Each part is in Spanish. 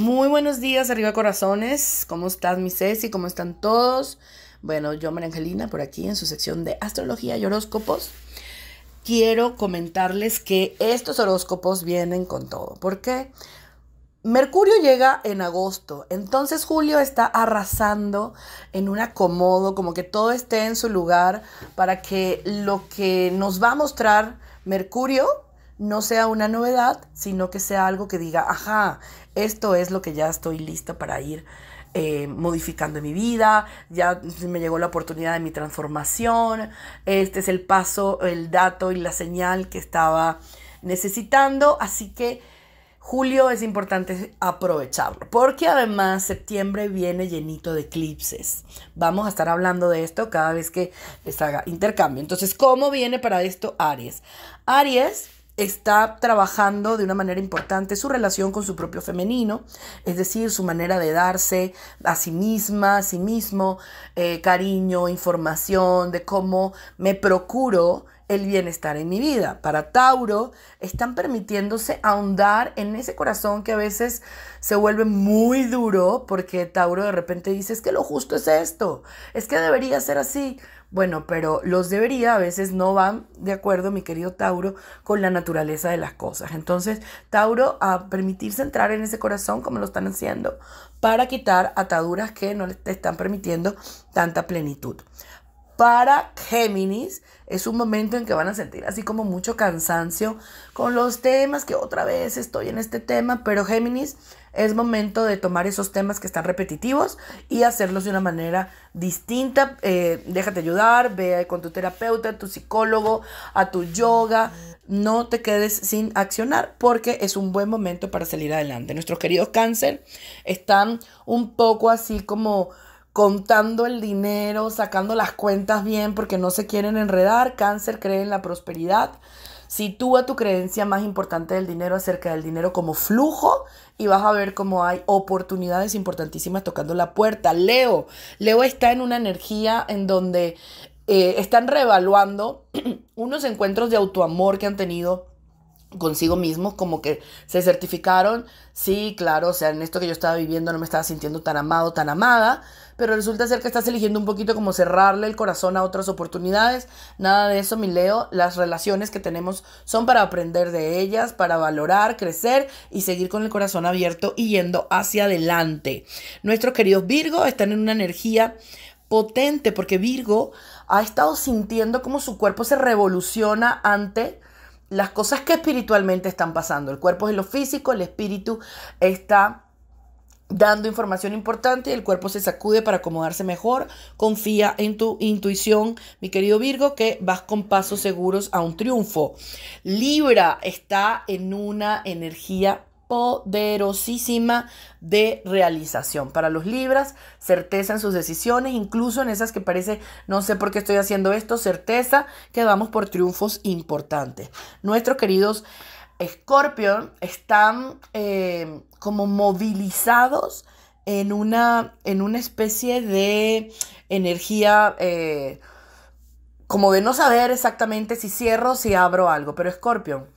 Muy buenos días, arriba corazones. ¿Cómo estás, mi Ceci? ¿Cómo están todos? Bueno, yo, María Angelina, por aquí en su sección de astrología y horóscopos. Quiero comentarles que estos horóscopos vienen con todo. ¿Por qué? Mercurio llega en agosto, entonces Julio está arrasando en un acomodo, como que todo esté en su lugar para que lo que nos va a mostrar Mercurio no sea una novedad, sino que sea algo que diga, ajá, esto es lo que ya estoy lista para ir eh, modificando mi vida, ya me llegó la oportunidad de mi transformación, este es el paso, el dato y la señal que estaba necesitando, así que julio es importante aprovecharlo, porque además septiembre viene llenito de eclipses. Vamos a estar hablando de esto cada vez que les haga intercambio. Entonces, ¿cómo viene para esto Aries? Aries está trabajando de una manera importante su relación con su propio femenino, es decir, su manera de darse a sí misma, a sí mismo, eh, cariño, información, de cómo me procuro el bienestar en mi vida. Para Tauro, están permitiéndose ahondar en ese corazón que a veces se vuelve muy duro porque Tauro de repente dice, es que lo justo es esto, es que debería ser así. Bueno, pero los debería a veces no van de acuerdo, mi querido Tauro, con la naturaleza de las cosas. Entonces, Tauro, a permitirse entrar en ese corazón como lo están haciendo para quitar ataduras que no te están permitiendo tanta plenitud. Para Géminis es un momento en que van a sentir así como mucho cansancio con los temas, que otra vez estoy en este tema, pero Géminis es momento de tomar esos temas que están repetitivos y hacerlos de una manera distinta. Eh, déjate ayudar, ve con tu terapeuta, tu psicólogo, a tu yoga. No te quedes sin accionar porque es un buen momento para salir adelante. Nuestros queridos cáncer están un poco así como contando el dinero, sacando las cuentas bien porque no se quieren enredar. Cáncer cree en la prosperidad. Sitúa tu creencia más importante del dinero acerca del dinero como flujo y vas a ver cómo hay oportunidades importantísimas tocando la puerta. Leo, Leo está en una energía en donde eh, están reevaluando unos encuentros de autoamor que han tenido consigo mismo, como que se certificaron, sí, claro, o sea, en esto que yo estaba viviendo no me estaba sintiendo tan amado, tan amada, pero resulta ser que estás eligiendo un poquito como cerrarle el corazón a otras oportunidades, nada de eso, mi Leo, las relaciones que tenemos son para aprender de ellas, para valorar, crecer y seguir con el corazón abierto y yendo hacia adelante. Nuestros queridos Virgo están en una energía potente porque Virgo ha estado sintiendo como su cuerpo se revoluciona ante las cosas que espiritualmente están pasando. El cuerpo es lo físico, el espíritu está dando información importante, el cuerpo se sacude para acomodarse mejor, confía en tu intuición, mi querido Virgo, que vas con pasos seguros a un triunfo. Libra está en una energía poderosísima de realización. Para los Libras, certeza en sus decisiones, incluso en esas que parece no sé por qué estoy haciendo esto, certeza que vamos por triunfos importantes. Nuestros queridos Scorpion están eh, como movilizados en una, en una especie de energía. Eh, como de no saber exactamente si cierro, si abro algo, pero Scorpion,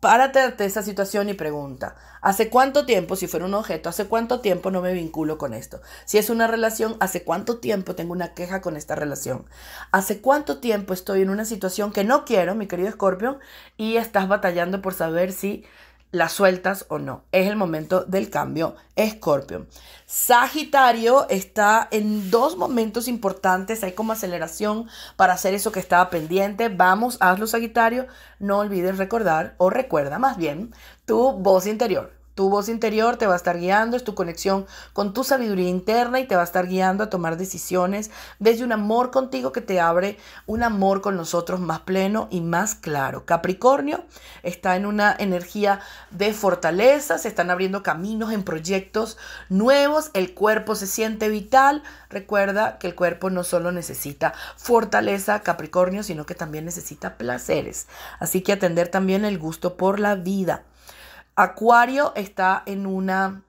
Párate ante esa situación y pregunta, ¿hace cuánto tiempo, si fuera un objeto, hace cuánto tiempo no me vinculo con esto? Si es una relación, ¿hace cuánto tiempo tengo una queja con esta relación? ¿Hace cuánto tiempo estoy en una situación que no quiero, mi querido Escorpio? y estás batallando por saber si la sueltas o no. Es el momento del cambio, Escorpio. Sagitario está en dos momentos importantes, hay como aceleración para hacer eso que estaba pendiente. Vamos, hazlo Sagitario. No olvides recordar o recuerda más bien tu voz interior. Tu voz interior te va a estar guiando, es tu conexión con tu sabiduría interna y te va a estar guiando a tomar decisiones desde un amor contigo que te abre un amor con nosotros más pleno y más claro. Capricornio está en una energía de fortaleza, se están abriendo caminos en proyectos nuevos, el cuerpo se siente vital. Recuerda que el cuerpo no solo necesita fortaleza, Capricornio, sino que también necesita placeres. Así que atender también el gusto por la vida. Acuario está en una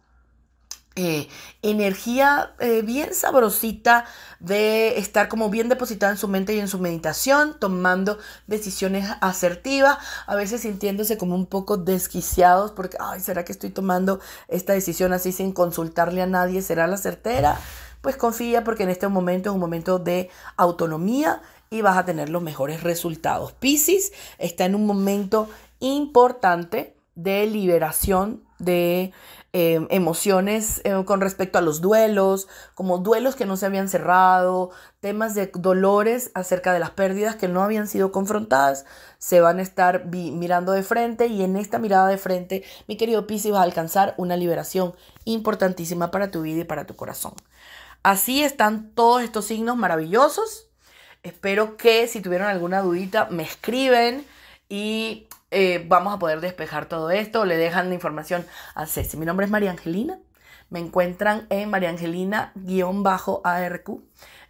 eh, energía eh, bien sabrosita de estar como bien depositada en su mente y en su meditación, tomando decisiones asertivas, a veces sintiéndose como un poco desquiciados porque, ay, ¿será que estoy tomando esta decisión así sin consultarle a nadie? ¿Será la certera? Pues confía porque en este momento es un momento de autonomía y vas a tener los mejores resultados. Piscis está en un momento importante de liberación de em, emociones eh, con respecto a los duelos, como duelos que no se habían cerrado, temas de dolores acerca de las pérdidas que no habían sido confrontadas, se van a estar mirando de frente y en esta mirada de frente, mi querido Pisi, vas a alcanzar una liberación importantísima para tu vida y para tu corazón. Así están todos estos signos maravillosos. Espero que si tuvieron alguna dudita me escriben y eh, vamos a poder despejar todo esto. Le dejan la información a Ceci. Mi nombre es María Angelina. Me encuentran en bajo arq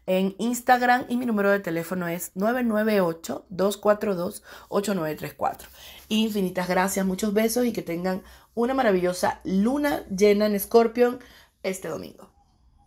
en Instagram y mi número de teléfono es 998-242-8934. Infinitas gracias, muchos besos y que tengan una maravillosa luna llena en Scorpion este domingo.